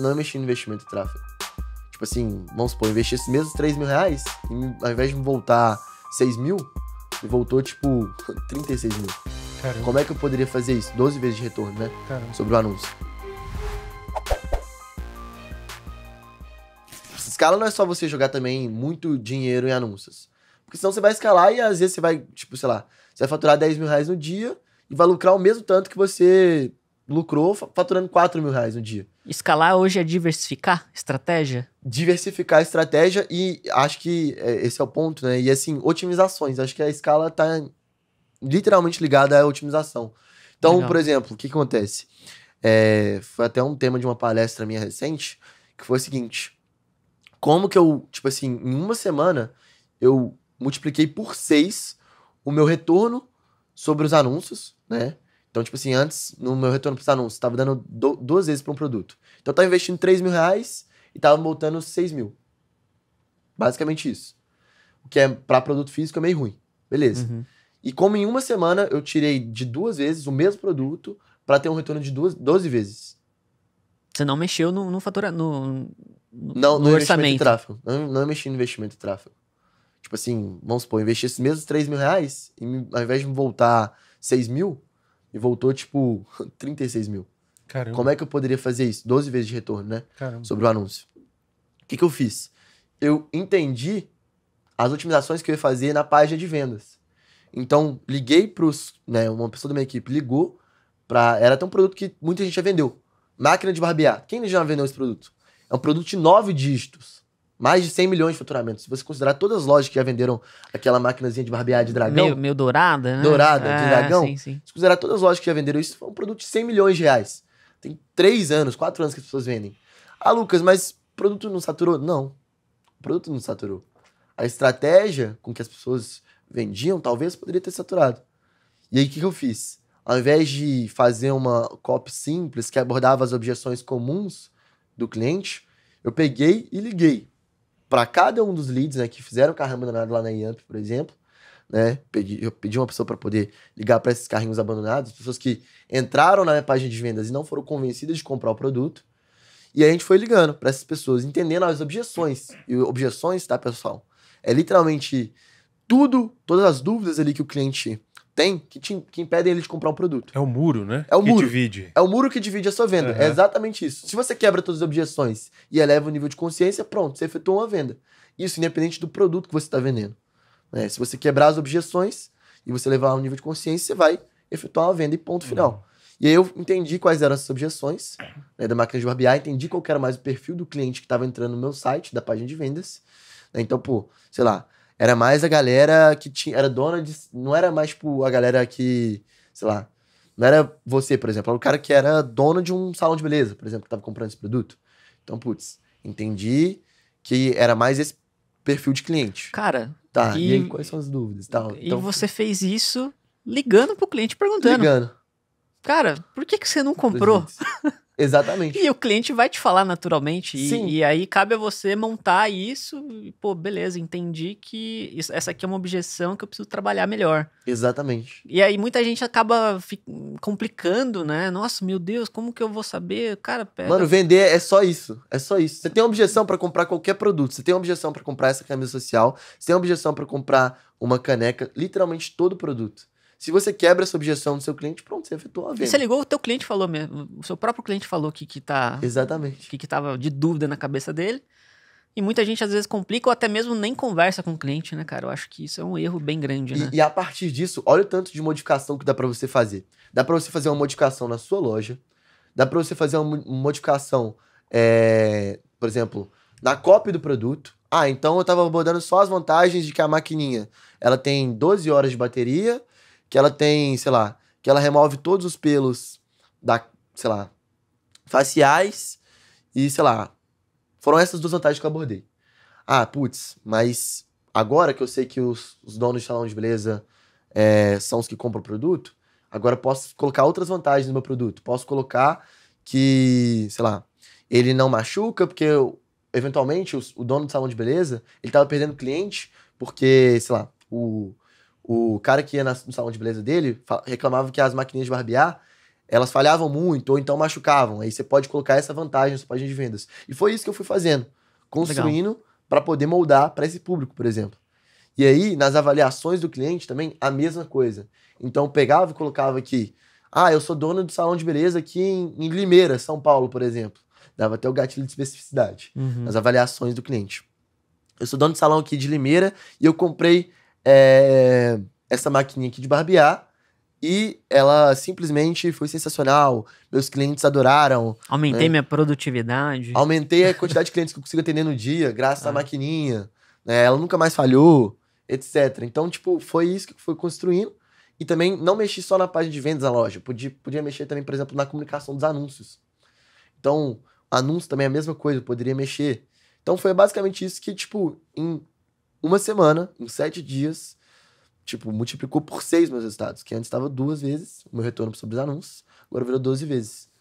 não investir no investimento de tráfego. Tipo assim, vamos supor, investir esses mesmos 3 mil reais e ao invés de voltar 6 mil, ele voltou tipo 36 mil. Caramba. Como é que eu poderia fazer isso? 12 vezes de retorno, né? Caramba. Sobre o anúncio. Escala não é só você jogar também muito dinheiro em anúncios. Porque senão você vai escalar e às vezes você vai, tipo, sei lá, você vai faturar 10 mil reais no dia e vai lucrar o mesmo tanto que você lucrou faturando 4 mil reais no dia. Escalar hoje é diversificar estratégia? Diversificar a estratégia e acho que é, esse é o ponto, né? E assim, otimizações. Acho que a escala está literalmente ligada à otimização. Então, Legal. por exemplo, o que, acontece? É, foi até um tema de uma palestra minha recente, que foi o seguinte. Como que eu, tipo assim, em uma semana, eu multipliquei por 6 o meu retorno sobre os anúncios, né? Então, tipo assim, antes, no meu retorno para os anúncios, estava dando do, duas vezes para um produto. Então, eu estava investindo 3 mil reais e estava voltando 6 mil. Basicamente isso. O que é para produto físico é meio ruim. Beleza. Uhum. E como em uma semana eu tirei de duas vezes o mesmo produto para ter um retorno de duas, 12 vezes. Você não mexeu no, no no, no, não, no, no orçamento. tráfego. Não, não mexi no investimento de tráfego. Tipo assim, vamos supor, investir esses mesmos 3 mil reais, e ao invés de voltar 6 mil, e voltou, tipo, 36 mil. Caramba. Como é que eu poderia fazer isso? 12 vezes de retorno, né? Caramba. Sobre o anúncio. O que, que eu fiz? Eu entendi as otimizações que eu ia fazer na página de vendas. Então, liguei para os. Né, uma pessoa da minha equipe ligou para. Era até um produto que muita gente já vendeu. Máquina de barbear. Quem já vendeu esse produto? É um produto de nove dígitos mais de 100 milhões de faturamento. Se você considerar todas as lojas que já venderam aquela maquinazinha de barbear de dragão. Meio, meio dourada, né? Dourada, de é, dragão. Sim, sim. Se considerar todas as lojas que já venderam isso, foi um produto de 100 milhões de reais. Tem 3 anos, 4 anos que as pessoas vendem. Ah, Lucas, mas o produto não saturou? Não. O produto não saturou. A estratégia com que as pessoas vendiam talvez poderia ter saturado. E aí o que, que eu fiz? Ao invés de fazer uma copy simples que abordava as objeções comuns do cliente, eu peguei e liguei para cada um dos leads né, que fizeram carro abandonado lá na IAMP, por exemplo, né? Pedi, eu pedi uma pessoa para poder ligar para esses carrinhos abandonados, pessoas que entraram na minha página de vendas e não foram convencidas de comprar o produto. E a gente foi ligando para essas pessoas, entendendo as objeções. E objeções, tá, pessoal? É literalmente tudo, todas as dúvidas ali que o cliente tem que, te, que impedem ele de comprar um produto. É o muro, né? É o que muro. divide. É o muro que divide a sua venda. Uhum. É exatamente isso. Se você quebra todas as objeções e eleva o nível de consciência, pronto, você efetuou uma venda. Isso independente do produto que você está vendendo. É, se você quebrar as objeções e você levar um nível de consciência, você vai efetuar uma venda e ponto uhum. final. E aí eu entendi quais eram as objeções né, da máquina de barbear, entendi qual era mais o perfil do cliente que estava entrando no meu site, da página de vendas. Né? Então, pô, sei lá, era mais a galera que tinha. Era dona de. Não era mais, tipo, a galera que. Sei lá. Não era você, por exemplo. Era o cara que era dono de um salão de beleza, por exemplo, que tava comprando esse produto. Então, putz, entendi que era mais esse perfil de cliente. Cara. Tá, e, e aí quais são as dúvidas e tal? E então, você fez isso ligando pro cliente perguntando. Ligando. Cara, por que, que você não comprou? Exatamente. E o cliente vai te falar naturalmente. Sim. E, aí cabe a você montar isso. E, pô, beleza, entendi que isso, essa aqui é uma objeção que eu preciso trabalhar melhor. Exatamente. E aí muita gente acaba complicando, né? Nossa, meu Deus, como que eu vou saber? Cara, pera. Mano, vender é só isso. É só isso. Você tem uma objeção para comprar qualquer produto. Você tem uma objeção para comprar essa camisa social. Você tem uma objeção para comprar uma caneca. Literalmente todo produto. Se você quebra essa objeção do seu cliente, pronto, você efetuou a venda. você ligou, o teu cliente falou mesmo. O seu próprio cliente falou que, que tá. Exatamente. Que, que tava de dúvida na cabeça dele. E muita gente às vezes complica ou até mesmo nem conversa com o cliente, né, cara? Eu acho que isso é um erro bem grande, né? E, e a partir disso, olha o tanto de modificação que dá para você fazer. Dá para você fazer uma modificação na sua loja, dá para você fazer uma modificação, é, por exemplo, na cópia do produto. Ah, então eu tava abordando só as vantagens de que a maquininha ela tem 12 horas de bateria que ela tem, sei lá, que ela remove todos os pelos da, sei lá, faciais e, sei lá, foram essas duas vantagens que eu abordei. Ah, putz, mas agora que eu sei que os, os donos de salão de beleza é, são os que compram o produto, agora posso colocar outras vantagens no meu produto. Posso colocar que, sei lá, ele não machuca, porque eu, eventualmente os, o dono do salão de beleza, ele tava perdendo cliente porque, sei lá, o, o cara que ia no salão de beleza dele reclamava que as maquininhas de barbear elas falhavam muito ou então machucavam. Aí você pode colocar essa vantagem na sua página de vendas. E foi isso que eu fui fazendo, construindo para poder moldar para esse público, por exemplo. E aí, nas avaliações do cliente também, a mesma coisa. Então, eu pegava e colocava aqui: ah, eu sou dono do salão de beleza aqui em, em Limeira, São Paulo, por exemplo. Dava até o gatilho de especificidade uhum. nas avaliações do cliente. Eu sou dono de salão aqui de Limeira e eu comprei é, essa maquininha aqui de barbear. E ela simplesmente foi sensacional. Meus clientes adoraram. Aumentei né? minha produtividade. Aumentei a quantidade de clientes que eu consigo atender no dia, graças ah. à maquininha. Né? Ela nunca mais falhou, etc. Então, tipo, foi isso que foi construindo. E também não mexi só na página de vendas da loja. Podia, podia mexer também, por exemplo, na comunicação dos anúncios. Então, anúncio também é a mesma coisa, poderia mexer. Então foi basicamente isso que, tipo, em uma semana, em sete dias, tipo, multiplicou por seis meus resultados, que antes estava duas vezes o meu retorno sobre os anúncios, agora virou 12 vezes.